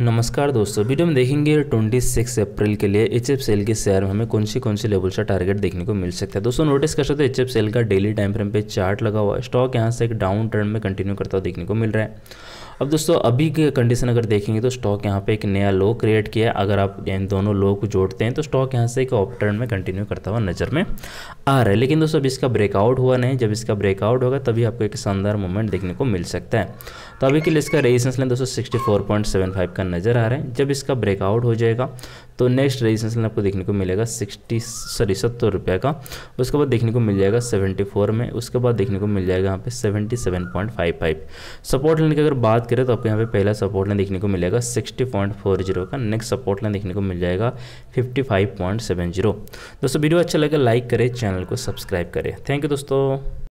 नमस्कार दोस्तों वीडियो में देखेंगे 26 अप्रैल के लिए एच एफ सेल के शेयर में हमें कौन सी कौन सी लेवल का टारगेट देखने को मिल सकता है दोस्तों नोटिस कर सकते हैं एच सेल का डेली टाइम फ्रेम पे चार्ट लगा हुआ है स्टॉक यहाँ से एक डाउन ट्रेंड में कंटिन्यू करता हुआ देखने को मिल रहा है अब दोस्तों अभी के कंडीशन अगर देखेंगे तो स्टॉक यहाँ पे एक नया लो क्रिएट किया है अगर आप इन दोनों लो को जोड़ते हैं तो स्टॉक यहाँ से एक ऑप ट्रेंड में कंटिन्यू करता हुआ नज़र में आ रहा है लेकिन दोस्तों अब इसका ब्रेकआउट हुआ नहीं जब इसका ब्रेकआउट होगा तभी आपको एक शानदार मूवमेंट देखने को मिल सकता है तो अभी के लिए इसका रेजिस्टेंस लें दोस्तों सिक्सटी का नज़र आ रहा है जब इसका ब्रेकआउट हो जाएगा तो नेक्स्ट रेजिस्टेंस लाइन आपको देखने को मिलेगा सिक्सटी सॉरी सत्तर रुपये का उसके बाद देखने को मिल जाएगा सेवेंटी फोर में उसके बाद देखने को मिल जाएगा यहाँ पे seventy seven point five five support line की अगर बात करें तो आपको यहाँ पे पहला सपोर्ट लाइन देखने को मिलेगा सिक्सटी पॉइंट फोर जीरो का नेक्स्ट सपोर्ट लाइन देखने को मिल जाएगा fifty five point seven zero दोस्तों वीडियो अच्छा लगे लाइक करें चैनल को सब्सक्राइब करें थैंक यू दोस्तों